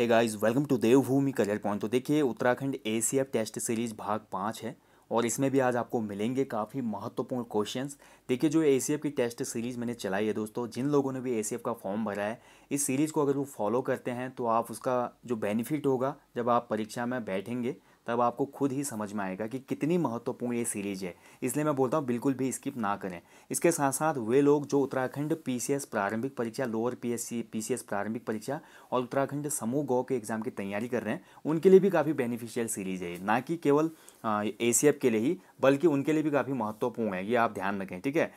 है guys welcome to Devbhoomi career point तो देखिए उत्तराखंड ए टेस्ट सीरीज भाग पाँच है और इसमें भी आज आपको मिलेंगे काफ़ी महत्वपूर्ण क्वेश्चंस देखिए जो ए की टेस्ट सीरीज़ मैंने चलाई है दोस्तों जिन लोगों ने भी ए का फॉर्म भरा है इस सीरीज़ को अगर वो फॉलो करते हैं तो आप उसका जो बेनिफिट होगा जब आप परीक्षा में बैठेंगे तब आपको खुद ही समझ में आएगा कि कितनी महत्वपूर्ण ये सीरीज है इसलिए मैं बोलता हूँ बिल्कुल भी स्किप ना करें इसके साथ साथ वे लोग जो उत्तराखंड पीसीएस प्रारंभिक परीक्षा लोअर पीएससी पीसीएस प्रारंभिक परीक्षा और उत्तराखंड समूह गौ के एग्जाम की तैयारी कर रहे हैं उनके लिए भी काफ़ी बेनिफिशियल सीरीज है ना कि केवल ए के लिए ही बल्कि उनके लिए भी काफ़ी महत्वपूर्ण है ये आप ध्यान रखें ठीक है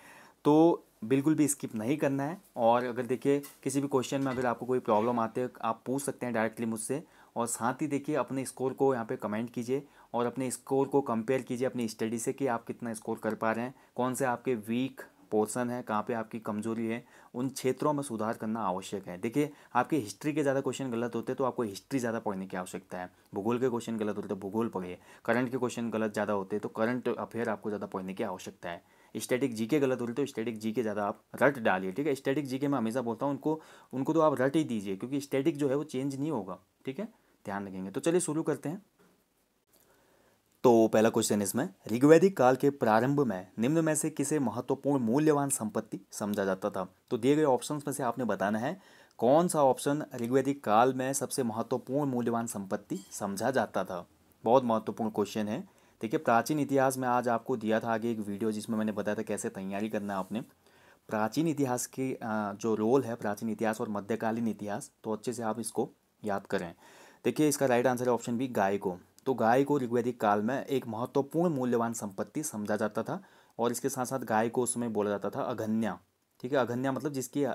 तो बिल्कुल भी स्किप नहीं करना है और अगर देखिए किसी भी क्वेश्चन में अगर आपको कोई प्रॉब्लम आते है आप पूछ सकते हैं डायरेक्टली मुझसे और साथ ही देखिए अपने स्कोर को यहाँ पे कमेंट कीजिए और अपने स्कोर को कंपेयर कीजिए अपनी स्टडी से कि आप कितना स्कोर कर पा रहे हैं कौन से आपके वीक पोर्सन है कहाँ पे आपकी कमजोरी है उन क्षेत्रों में सुधार करना आवश्यक है देखिए आपके हिस्ट्री के ज़्यादा क्वेश्चन गलत होते हैं तो आपको हिस्ट्री ज़्यादा पढ़ने की आवश्यकता है भूगोल के क्वेश्चन गलत होते तो भूगोल पढ़िए करंट के क्वेश्चन गलत ज़्यादा होते तो करंट अफेयर आपको ज़्यादा पढ़ने की आवश्यकता है स्टैटिक जीके गलत हो रही तो स्टैटिक जीके ज़्यादा आप रट डालिए ठीक है स्टैटिक जीके मैं हमेशा बोलता हूँ उनको उनको तो आप रट ही दीजिए क्योंकि स्टैटिक जो है वो चेंज नहीं होगा ठीक है ध्यान रखेंगे तो चलिए शुरू करते हैं तो पहला क्वेश्चन इसमें ऋग्वैदिक काल के प्रारंभ में निम्न में से किसे महत्वपूर्ण मूल्यवान संपत्ति समझा जाता था तो दिए गए ऑप्शंस में से आपने बताना है कौन सा ऑप्शन ऋग्वैदिक काल में सबसे महत्वपूर्ण मूल्यवान संपत्ति समझा जाता था बहुत महत्वपूर्ण क्वेश्चन है देखिए प्राचीन इतिहास में आज आपको दिया था आगे एक वीडियो जिसमें मैंने बताया था कैसे तैयारी करना है आपने प्राचीन इतिहास की जो रोल है प्राचीन इतिहास और मध्यकालीन इतिहास तो अच्छे से आप इसको याद करें देखिए इसका राइट आंसर है ऑप्शन बी गाय को तो गाय को ऋग्वेदिक काल में एक महत्वपूर्ण मूल्यवान संपत्ति समझा जाता था और इसके साथ साथ गाय को उसमें बोला जाता था अघन्या ठीक है अघन्या मतलब जिसकी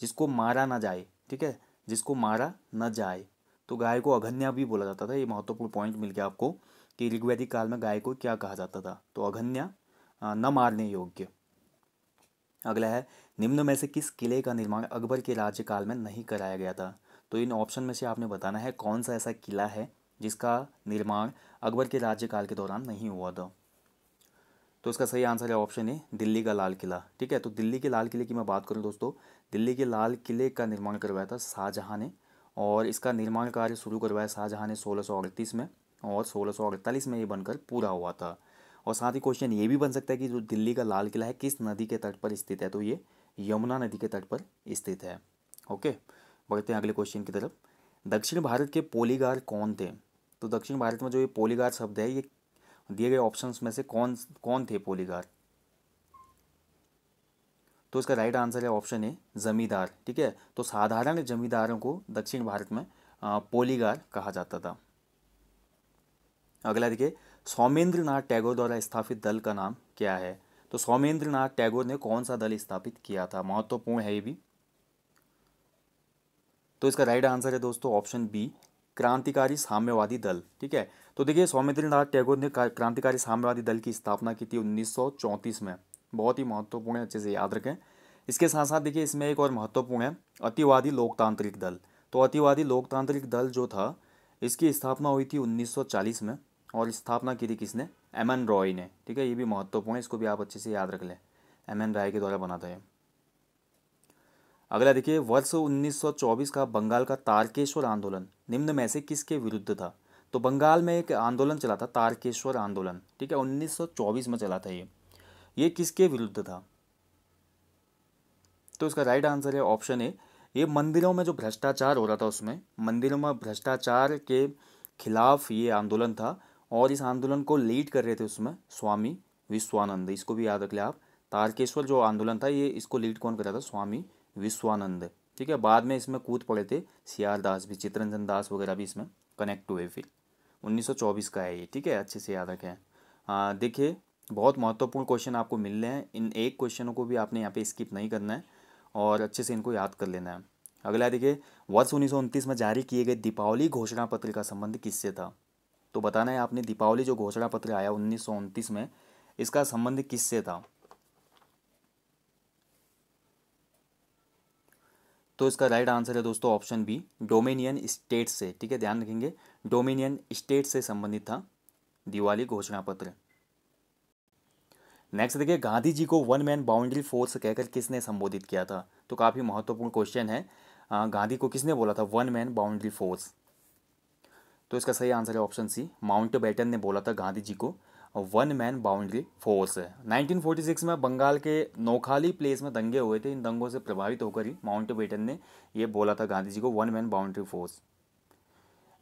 जिसको मारा ना जाए ठीक है जिसको मारा न जाए तो गाय को अघन्या भी बोला जाता था ये महत्वपूर्ण पॉइंट मिल गया आपको कि ऋग्वेदिक काल में गाय को क्या कहा जाता था तो अघन्या न मारने योग्य अगला है निम्न में से किस किले का निर्माण अकबर के राज्यकाल में नहीं कराया गया था तो इन ऑप्शन में से आपने बताना है कौन सा ऐसा किला है जिसका निर्माण अकबर के राज्यकाल के दौरान नहीं हुआ था तो इसका सही आंसर है ऑप्शन ए दिल्ली का लाल किला ठीक है तो दिल्ली के लाल किले की मैं बात करूँ दोस्तों दिल्ली के लाल किले का निर्माण करवाया था शाहजहाँ ने और इसका निर्माण कार्य शुरू करवाया शाहजहाँ ने सोलह में और सोलह में ये बनकर पूरा हुआ था और साथ ही क्वेश्चन ये भी बन सकता है कि जो दिल्ली का लाल किला है किस नदी के तट पर स्थित है तो ये यमुना नदी के तट पर स्थित है ओके okay? बढ़ते हैं अगले क्वेश्चन की तरफ दक्षिण भारत के पोलीगार कौन थे तो दक्षिण भारत में जो ये पोलीगार शब्द है ये दिए गए ऑप्शंस में से कौन कौन थे पोलीगार तो इसका राइट आंसर है ऑप्शन ए जमींदार ठीक है तो साधारण जमींदारों को दक्षिण भारत में पोलीगार कहा जाता था अगला देखिए सौमेंद्र नाथ टैगोर द्वारा स्थापित दल का नाम क्या है तो सौमेंद्र नाथ टैगोर ने कौन सा दल स्थापित किया था महत्वपूर्ण है ये भी तो इसका राइट आंसर है दोस्तों ऑप्शन बी क्रांतिकारी साम्यवादी दल ठीक है तो देखिए सौमित्र टैगोर ने क्रांतिकारी साम्यवादी दल की स्थापना की थी 1934 में बहुत ही महत्वपूर्ण है अच्छे से याद रखें इसके साथ साथ देखिए इसमें एक और महत्वपूर्ण है अतिवादी लोकतांत्रिक दल तो अतिवादी लोकतांत्रिक दल जो था इसकी स्थापना हुई थी 1940 में और स्थापना की थी किसने एम एन रॉय ने ठीक है ये भी महत्वपूर्ण है इसको भी आप अच्छे से याद रख लें एम एन राय के द्वारा बना था अगला देखिए वर्ष 1924 का बंगाल का तारकेश्वर आंदोलन निम्न में से किसके विरुद्ध था तो बंगाल में एक आंदोलन चला था तारकेश्वर आंदोलन ठीक है 1924 में चला था ये ये किसके विरुद्ध था तो इसका राइट आंसर है ऑप्शन ए ये मंदिरों में जो भ्रष्टाचार हो रहा था उसमें मंदिरों में भ्रष्टाचार के खिलाफ ये आंदोलन था और इस आंदोलन को लीड कर रहे थे उसमें स्वामी विश्वानंद इसको भी याद रख लिया आप तारकेश्वर जो आंदोलन था ये इसको लीड कौन कर रहा था स्वामी विश्वानंद ठीक है बाद में इसमें कूद पड़े थे सियार दास भी चित्रंजन दास वगैरह भी इसमें कनेक्ट हुए फिर 1924 का है ये ठीक है अच्छे से याद रखें देखिए बहुत महत्वपूर्ण क्वेश्चन आपको मिल रहे हैं इन एक क्वेश्चनों को भी आपने यहाँ पे स्किप नहीं करना है और अच्छे से इनको याद कर लेना है अगला देखिए वर्ष उन्नीस में जारी किए गए दीपावली घोषणा पत्र का संबंध किससे था तो बताना है आपने दीपावली जो घोषणा पत्र आया उन्नीस में इसका संबंध किससे था तो इसका राइट आंसर है दोस्तों ऑप्शन बी डोमिनियन स्टेट से ठीक है ध्यान रखेंगे डोमिनियन स्टेट से संबंधित था दिवाली घोषणा पत्र नेक्स्ट देखिए गांधी जी को वन मैन बाउंड्री फोर्स कहकर किसने संबोधित किया था तो काफ़ी महत्वपूर्ण क्वेश्चन है गांधी को किसने बोला था वन मैन बाउंड्री फोर्स तो इसका सही आंसर है ऑप्शन सी माउंट बैटन ने बोला था गांधी जी को वन मैन बाउंड्री फोर्स है 1946 में बंगाल के नोखाली प्लेस में दंगे हुए थे इन दंगों से प्रभावित होकर ही माउंटबेटन ने यह बोला था गांधी जी को वन मैन बाउंड्री फोर्स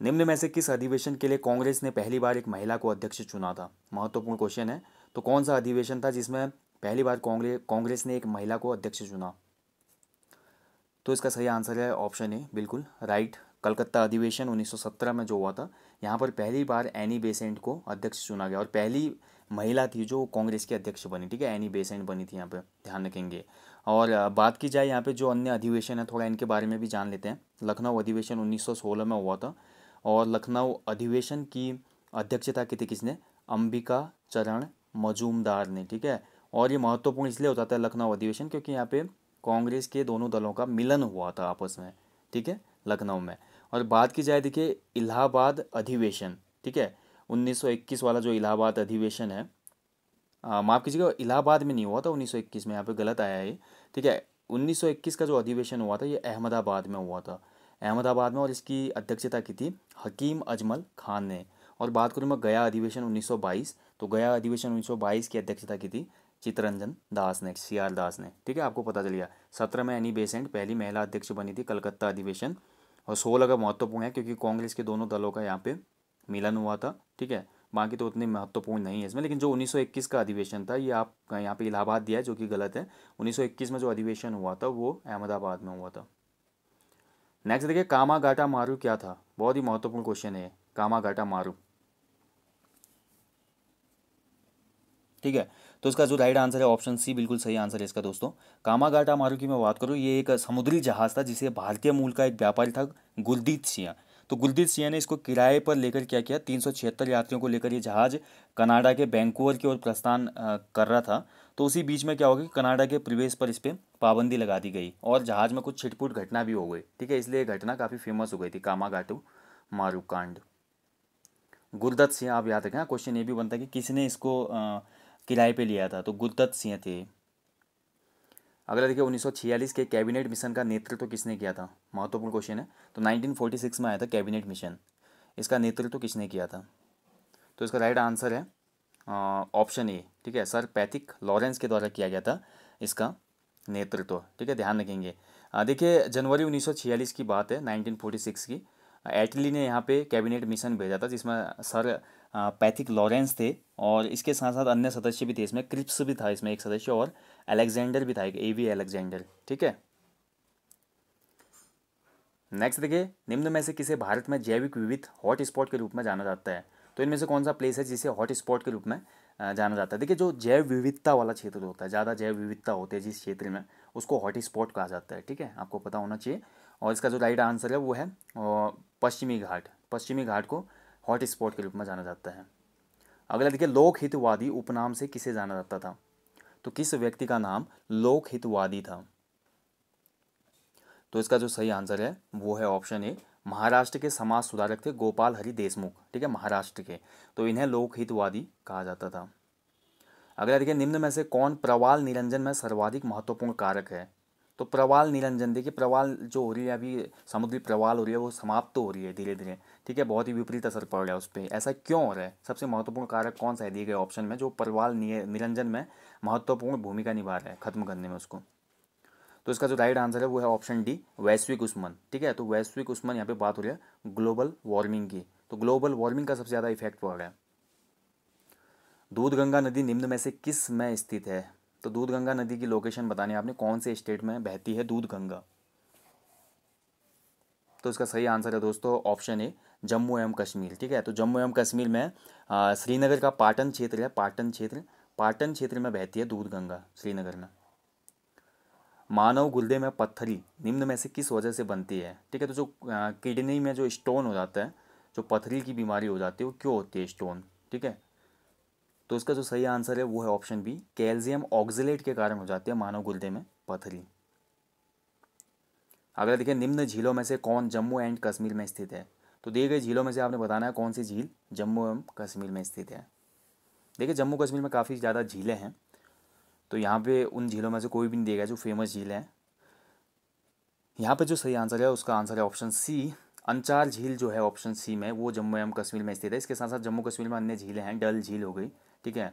निम्न में से किस अधिवेशन के लिए कांग्रेस ने पहली बार एक महिला को अध्यक्ष चुना था महत्वपूर्ण क्वेश्चन है तो कौन सा अधिवेशन था जिसमें पहली बार कांग्रेस कांग्रेस ने एक महिला को अध्यक्ष चुना तो इसका सही आंसर है ऑप्शन ए बिल्कुल राइट कलकत्ता अधिवेशन 1917 में जो हुआ था यहाँ पर पहली बार एनी बेसेंट को अध्यक्ष चुना गया और पहली महिला थी जो कांग्रेस की अध्यक्ष बनी ठीक है एनी बेसेंट बनी थी यहाँ पे ध्यान रखेंगे और बात की जाए यहाँ पे जो अन्य अधिवेशन है थोड़ा इनके बारे में भी जान लेते हैं लखनऊ अधिवेशन 1916 में हुआ था और लखनऊ अधिवेशन की अध्यक्षता की थी किसने अंबिका चरण मजूमदार ने ठीक है और ये महत्वपूर्ण इसलिए हो जाता है लखनऊ अधिवेशन क्योंकि यहाँ पे कांग्रेस के दोनों दलों का मिलन हुआ था आपस में ठीक है लखनऊ में और बात की जाए देखिए इलाहाबाद अधिवेशन ठीक है 1921 वाला जो इलाहाबाद अधिवेशन है माफ़ कीजिएगा इलाहाबाद में नहीं हुआ था 1921 में यहाँ पे गलत आया है ठीक है 1921 का जो अधिवेशन हुआ था ये अहमदाबाद में हुआ था अहमदाबाद में और इसकी अध्यक्षता की थी हकीम अजमल खान ने और बात करूँ मैं गया अधिवेशन 1922 तो गया अधिवेशन 1922 की अध्यक्षता की थी चित्रंजन दास ने सी आर दास ने ठीक है आपको पता चल गया सत्रह में एनी बेसेंट पहली महिला अध्यक्ष बनी थी कलकत्ता अधिवेशन और सोल अगर महत्वपूर्ण है क्योंकि कांग्रेस के दोनों दलों का यहाँ पे मिलन हुआ था ठीक है बाकी तो उतनी महत्वपूर्ण नहीं है इसमें लेकिन जो 1921 का अधिवेशन था ये आप यहाँ पे इलाहाबाद दिया है जो कि गलत है 1921 में जो अधिवेशन हुआ था वो अहमदाबाद में हुआ था नेक्स्ट देखिए कामा घाटा मारू क्या था बहुत ही महत्वपूर्ण क्वेश्चन है कामा घाटा मारू ठीक है तो इसका जो राइट आंसर है ऑप्शन सी बिल्कुल सही आंसर है इसका दोस्तों कामागाटा मारू की मैं बात करूँ ये एक समुद्री जहाज था जिसे भारतीय मूल का एक व्यापारी था गुलदीप सिंह तो गुलदीप सिंह ने इसको किराए पर लेकर क्या किया तीन यात्रियों को लेकर ये जहाज कनाडा के बैंकुअर की ओर प्रस्थान कर रहा था तो उसी बीच में क्या हो गया कनाडा के प्रवेश पर इस पर पाबंदी लगा दी गई और जहाज में कुछ छिटपुट घटना भी हो गई ठीक है इसलिए घटना काफ़ी फेमस हो गई थी कामागाटू मारू कांड गुरदत्त सिंह आप याद रखें क्वेश्चन ये भी बनता है कि किसने इसको आ, किराए पे लिया था तो गुरदत्त सिंह थे अगला देखिए 1946 के कैबिनेट मिशन का नेतृत्व तो किसने किया था महत्वपूर्ण क्वेश्चन है तो 1946 में आया था कैबिनेट मिशन इसका नेतृत्व तो किसने किया था तो इसका राइट आंसर है ऑप्शन ए ठीक है सर पैथिक लॉरेंस के द्वारा किया गया था इसका नेतृत्व तो, ठीक है ध्यान रखेंगे देखिए जनवरी उन्नीस की बात है नाइनटीन की एटली ने यहाँ पे कैबिनेट मिशन भेजा था जिसमें सर पैथिक लॉरेंस थे और इसके साथ साथ अन्य सदस्य भी थे इसमें क्रिप्स भी था इसमें एक सदस्य और अलेक्जेंडर भी था एक ए वी अलेक्जेंडर ठीक है नेक्स्ट देखिए निम्न में से किसे भारत में जैविक विविध हॉट स्पॉट के रूप में जाना जाता है तो इनमें से कौन सा प्लेस है जिसे हॉट स्पॉट के रूप में जाना जाता है देखिए जो जैव विविधता वाला क्षेत्र होता है ज़्यादा जैव विविधता होती है जिस क्षेत्र में उसको हॉट स्पॉट कहा जाता है ठीक है आपको पता होना चाहिए और इसका जो राइट आंसर है वो है पश्चिमी घाट पश्चिमी घाट को हॉट स्पॉट के रूप में जाना जाता है अगला देखिए लोकहितवादी उपनाम से किसे जाना जाता था तो किस व्यक्ति का नाम लोकहितवादी था तो इसका जो सही आंसर है वो है ऑप्शन ए महाराष्ट्र के समाज सुधारक थे गोपाल हरि देशमुख ठीक है महाराष्ट्र के तो इन्हें लोकहितवादी कहा जाता था अगला देखिए निम्न में से कौन प्रवाल निरंजन में सर्वाधिक महत्वपूर्ण कारक है तो प्रवाल निरंजन देखिए प्रवाल जो हो रही है अभी समुद्री प्रवाल हो रही है वो समाप्त तो हो रही है धीरे धीरे ठीक है बहुत ही विपरीत असर पड़ रहा है उस पर ऐसा क्यों हो रहा है सबसे महत्वपूर्ण कारक कौन सा है दिए गए ऑप्शन में जो प्रवाल निरंजन में महत्वपूर्ण भूमिका निभा रहा है खत्म करने में उसको तो इसका जो राइट आंसर है वो है ऑप्शन डी वैश्विक उष्मन ठीक है तो वैश्विक उष्मन यहाँ पे बात हो रही है ग्लोबल वार्मिंग की तो ग्लोबल वार्मिंग का सबसे ज़्यादा इफेक्ट पड़ रहा है दूध गंगा नदी निम्न में से किस में स्थित है तो दूध गंगा नदी की लोकेशन बतानी है आपने कौन से स्टेट में बहती है दूध गंगा तो इसका सही आंसर है दोस्तों ऑप्शन ए जम्मू एवं कश्मीर ठीक है तो जम्मू एवं कश्मीर में श्रीनगर का पाटन क्षेत्र है पाटन क्षेत्र पाटन क्षेत्र में बहती है दूध गंगा श्रीनगर में मानव गुर्दे में पत्थरी निम्न में से किस वजह से बनती है ठीक है तो जो किडनी में जो स्टोन हो जाता है जो पथरी की बीमारी हो जाती है वो क्यों होती है स्टोन ठीक है तो इसका जो सही आंसर है वो है ऑप्शन बी कैल्शियम ऑक्जिलेट के कारण हो जाती है मानव गुर्दे में पथरी अगला देखिए निम्न झीलों में से कौन जम्मू एंड कश्मीर में स्थित है तो दिए गए झीलों में से आपने बताना है कौन सी झील जम्मू एवं कश्मीर में स्थित है देखिए जम्मू कश्मीर में काफ़ी ज़्यादा झीलें हैं तो यहाँ पे उन झीलों में से कोई भी नहीं दिया गया जो फेमस झील है यहाँ पे जो सही आंसर है उसका आंसर है ऑप्शन सी अंचार झील जो है ऑप्शन सी में वो जम्मू एवं कश्मीर में स्थित है इसके साथ साथ जम्मू कश्मीर में अन्य झीलें हैं डल झील हो गई ठीक है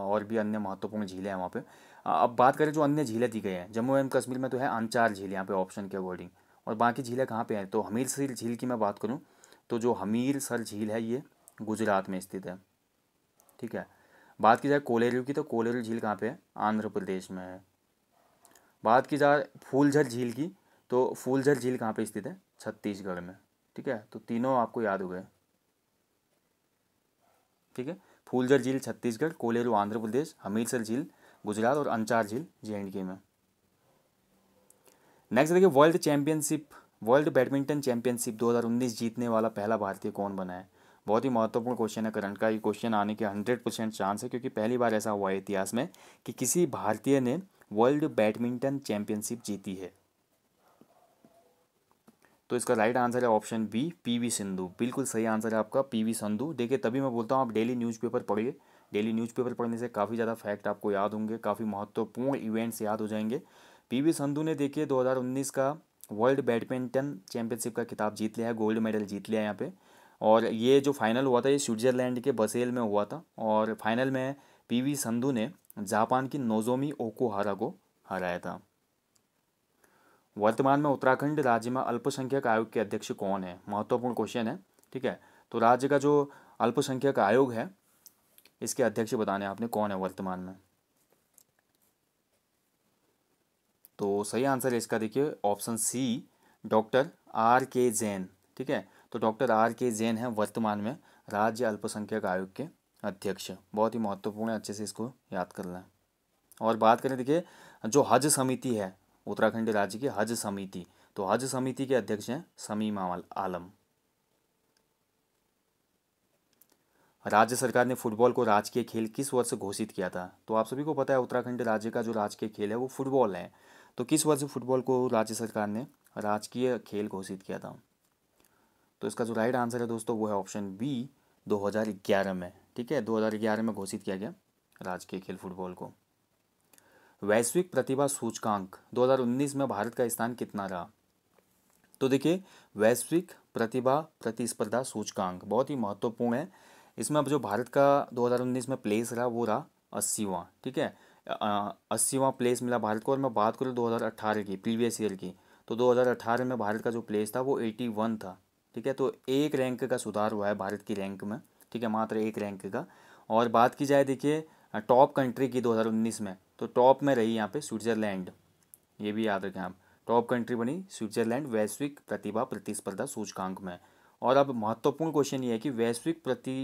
और भी अन्य महत्वपूर्ण झीलें हैं वहाँ पे अब बात करें जो अन्य झीलें दी गई हैं जम्मू एवं कश्मीर में तो है अंचार झील यहाँ पे ऑप्शन के अकॉर्डिंग और बाकी झीलें कहाँ पे हैं तो हमीर सर झील की मैं बात करूँ तो जो हमीर सर झील है ये गुजरात में स्थित है ठीक है बात की जाए कोलेरू की तो कोलेरू झील कहाँ पे है आंध्र प्रदेश में है बात की जाए फूलझर झील की तो फूलझर झील कहाँ पे स्थित है छत्तीसगढ़ में ठीक है तो तीनों आपको याद हो गए ठीक है फूलझर झील छत्तीसगढ़ कोलेरू आंध्र प्रदेश हमीरसर झील गुजरात और अंचार झील जे एंड के में नेक्स्ट देखिए world championship world badminton championship 2019 जीतने वाला पहला भारतीय कौन बना है बहुत ही महत्वपूर्ण क्वेश्चन है करंट का ये क्वेश्चन आने के हंड्रेड परसेंट चांस है क्योंकि पहली बार ऐसा हुआ है इतिहास में कि किसी भारतीय ने वर्ल्ड बैडमिंटन चैंपियनशिप जीती है तो इसका राइट आंसर है ऑप्शन बी पीवी सिंधु बिल्कुल सही आंसर है आपका पीवी संधु देखिए तभी मैं बोलता हूँ आप डेली न्यूज़पेपर पढ़िए डेली न्यूज़पेपर पढ़ने से काफ़ी ज़्यादा फैक्ट आपको याद होंगे काफ़ी महत्वपूर्ण इवेंट्स याद हो जाएंगे पीवी संधु ने देखिए 2019 का वर्ल्ड बैडमिंटन चैंपियनशिप का खिताब जीत लिया है गोल्ड मेडल जीत लिया है यहाँ पर और ये जो फाइनल हुआ था ये स्विट्ज़रलैंड के बसेल में हुआ था और फाइनल में पी संधु ने जापान की नोजोमी ओकोहारा को हराया था वर्तमान में उत्तराखंड राज्य में अल्पसंख्यक आयोग के अध्यक्ष कौन है महत्वपूर्ण क्वेश्चन है ठीक है तो राज्य का जो अल्पसंख्यक आयोग है इसके अध्यक्ष बताने आपने कौन है वर्तमान में तो सही आंसर है इसका देखिए ऑप्शन सी डॉक्टर आर के जैन ठीक है तो डॉक्टर आर के जैन है वर्तमान में राज्य अल्पसंख्यक आयोग के अध्यक्ष बहुत ही महत्वपूर्ण है अच्छे से इसको याद कर लें और बात करें देखिए जो हज समिति है उत्तराखंड राज्य की हज समिति तो हज समिति के अध्यक्ष हैं समीम आलम राज्य सरकार ने फुटबॉल को राजकीय खेल किस वर्ष घोषित किया था तो आप सभी को पता है उत्तराखंड राज्य का जो राजकीय खेल है वो फुटबॉल है तो किस वर्ष फुटबॉल को राज्य सरकार ने राजकीय खेल घोषित किया था तो इसका जो राइट आंसर है दोस्तों वो है ऑप्शन बी 2011 में ठीक है 2011 में घोषित किया गया राजकीय खेल फुटबॉल को वैश्विक प्रतिभा सूचकांक 2019 में भारत का स्थान कितना रहा तो देखिए वैश्विक प्रतिभा प्रतिस्पर्धा सूचकांक बहुत ही महत्वपूर्ण है इसमें अब जो भारत का 2019 में प्लेस रहा वो रहा अस्सीवा ठीक है अस्सीवा प्लेस मिला भारत को और मैं बात करूँ 2018 की प्रीवियस ईयर की तो 2018 में भारत का जो प्लेस था वो 81 था ठीक है तो एक रैंक का सुधार हुआ है भारत की रैंक में ठीक है मात्र एक रैंक का और बात की जाए देखिए टॉप कंट्री की 2019 में तो टॉप में रही यहाँ पे स्विट्जरलैंड ये भी याद रखें आप टॉप कंट्री बनी स्विट्जरलैंड वैश्विक प्रतिभा प्रतिस्पर्धा सूचकांक में और अब महत्वपूर्ण क्वेश्चन ये है कि वैश्विक प्रति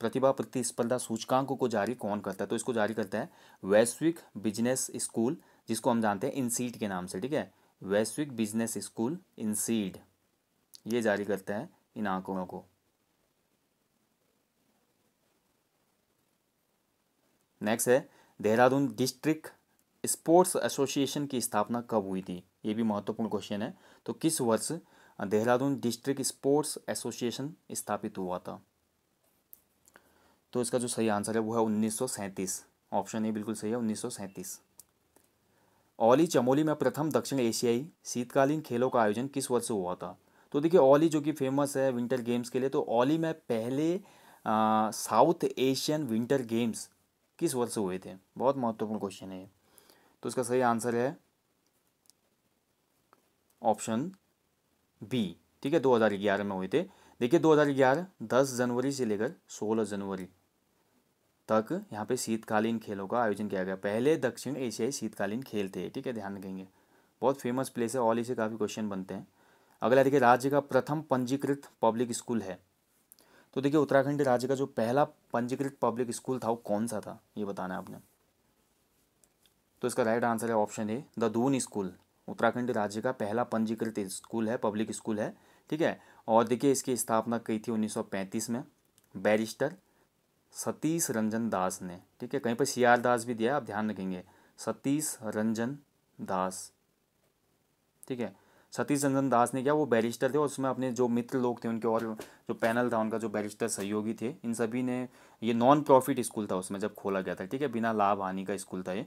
प्रतिभा प्रतिस्पर्धा सूचकांक को जारी कौन करता है तो इसको जारी करता है वैश्विक बिजनेस स्कूल जिसको हम जानते हैं इनसीड के नाम से ठीक है वैश्विक बिजनेस स्कूल इनसीड ये जारी करता है इन आंकड़ों को नेक्स्ट है देहरादून डिस्ट्रिक्ट स्पोर्ट्स एसोसिएशन की स्थापना कब हुई थी ये भी महत्वपूर्ण क्वेश्चन है तो किस वर्ष देहरादून डिस्ट्रिक्ट स्पोर्ट्स एसोसिएशन स्थापित हुआ था तो इसका जो सही आंसर है वो है उन्नीस ऑप्शन ए बिल्कुल सही है उन्नीस ओली चमोली में प्रथम दक्षिण एशियाई शीतकालीन खेलों का आयोजन किस वर्ष हुआ था तो देखिए ओली जो कि फेमस है विंटर गेम्स के लिए तो ओली में पहले साउथ एशियन विंटर गेम्स किस वर्ष हुए थे बहुत महत्वपूर्ण क्वेश्चन है तो इसका सही आंसर है ऑप्शन बी ठीक है 2011 में हुए थे देखिए 2011 10 जनवरी से लेकर 16 जनवरी तक यहाँ पे शीतकालीन खेलों का आयोजन किया गया पहले दक्षिण एशियाई शीतकालीन खेल थे ठीक है ध्यान रखेंगे बहुत फेमस प्लेस है ऑल इसे काफ़ी क्वेश्चन बनते हैं अगला देखिए राज्य का प्रथम पंजीकृत पब्लिक स्कूल है तो देखिए उत्तराखंड राज्य का जो पहला पंजीकृत पब्लिक स्कूल था वो कौन सा था ये बताना है आपने तो इसका राइट आंसर है option A the Doon school Uttarakhand राज्य का पहला पंजीकृत स्कूल है पब्लिक स्कूल है ठीक है और देखिए इसकी स्थापना कही थी 1935 में बैरिस्टर सतीश रंजन दास ने ठीक है कहीं पर सी आर दास भी दिया आप ध्यान रखेंगे सतीश रंजन दास ठीक है सतीश रंजन दास ने किया वो बैरिस्टर थे और उसमें अपने जो मित्र लोग थे उनके और जो पैनल था उनका जो बैरिस्टर सहयोगी थे इन सभी ने ये नॉन प्रॉफिट स्कूल था उसमें जब खोला गया था ठीक है बिना लाभ हानि का स्कूल था ये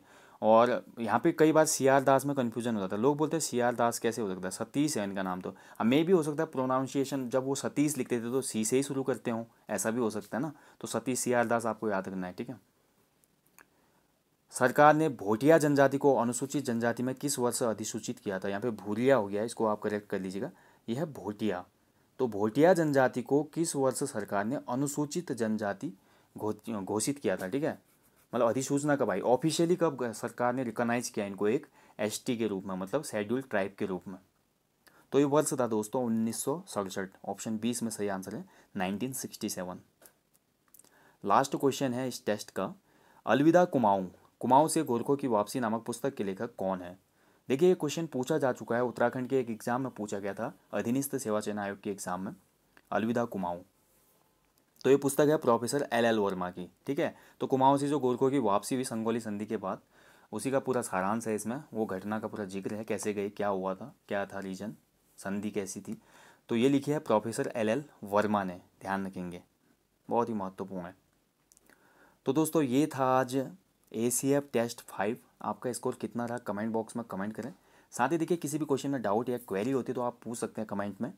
और यहाँ पे कई बार सी आर दास में कन्फ्यूजन होता था लोग बोलते हैं सी आर दास कैसे हो सकता है सतीश है इनका नाम तो अब मे भी हो सकता है प्रोनाउंसिएशन जब वो सतीश लिखते थे तो सी से ही शुरू करते हों ऐसा भी हो सकता है ना तो सतीश सी आर दास आपको याद रखना है ठीक है सरकार ने भोटिया जनजाति को अनुसूचित जनजाति में किस वर्ष अधिसूचित किया था यहाँ पे भूरिया हो गया इसको आप करेक्ट कर लीजिएगा यह है भोटिया तो भोटिया जनजाति को किस वर्ष सरकार ने अनुसूचित जनजाति घोषित किया था ठीक है मतलब अधिसूचना कब आई ऑफिशियली कब सरकार ने रिकॉग्नाइज किया इनको एक एस के रूप में मतलब शेड्यूल ट्राइब के रूप में तो ये वर्ष था दोस्तों उन्नीस ऑप्शन बीस में सही आंसर है नाइनटीन लास्ट क्वेश्चन है इस टेस्ट का अलविदा कुमाऊं कुमाऊं से गोरखों की वापसी नामक पुस्तक के लेखक कौन है देखिए ये क्वेश्चन पूछा जा चुका है उत्तराखंड के एक एग्जाम में पूछा गया था अधीनस्थ सेवा चयन आयोग के एग्जाम में अलविदा कुमाऊं तो ये पुस्तक है प्रोफेसर एल एल वर्मा की ठीक है तो कुमाऊं से जो गोरखों की वापसी हुई संगोली संधि के बाद उसी का पूरा सारांश है इसमें वो घटना का पूरा जिक्र है कैसे गई क्या हुआ था क्या था रीजन संधि कैसी थी तो ये लिखी है प्रोफेसर एल एल वर्मा ने ध्यान रखेंगे बहुत ही महत्वपूर्ण है तो दोस्तों ये था आज A C F test five आपका स्कोर कितना रहा कमेंट बॉक्स में कमेंट करें साथ ही देखिए किसी भी क्वेश्चन में डाउट या क्वेरी होती है तो आप पूछ सकते हैं कमेंट में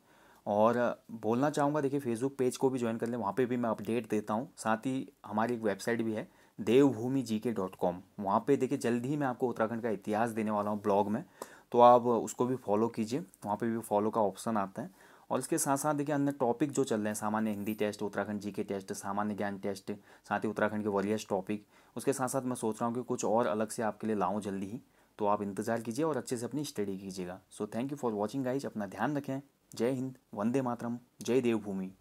और बोलना चाहूँगा देखिए फेसबुक पेज को भी ज्वाइन कर लें वहाँ पे भी मैं अपडेट देता हूँ साथ ही हमारी एक वेबसाइट भी है देवभूमि जी के डॉट कॉम वहाँ पर देखिए जल्द ही मैं आपको उत्तराखंड का इतिहास देने वाला हूँ ब्लॉग में तो आप उसको भी फॉलो कीजिए वहाँ पर भी फॉलो का ऑप्शन आता है और इसके साथ साथ देखिए अन्य टॉपिक जो चल रहे हैं सामान्य हिंदी टेस्ट उत्तराखंड जी के टेस्ट सामान्य ज्ञान टेस्ट साथ ही उत्तराखंड के वॉरियस टॉपिक उसके साथ साथ मैं सोच रहा हूँ कि कुछ और अलग से आपके लिए लाऊँ जल्दी ही तो आप इंतजार कीजिए और अच्छे से अपनी स्टडी कीजिएगा so thank you for watching guys अपना ध्यान रखें जय हिंद वंदे मातरम जय देवभूमि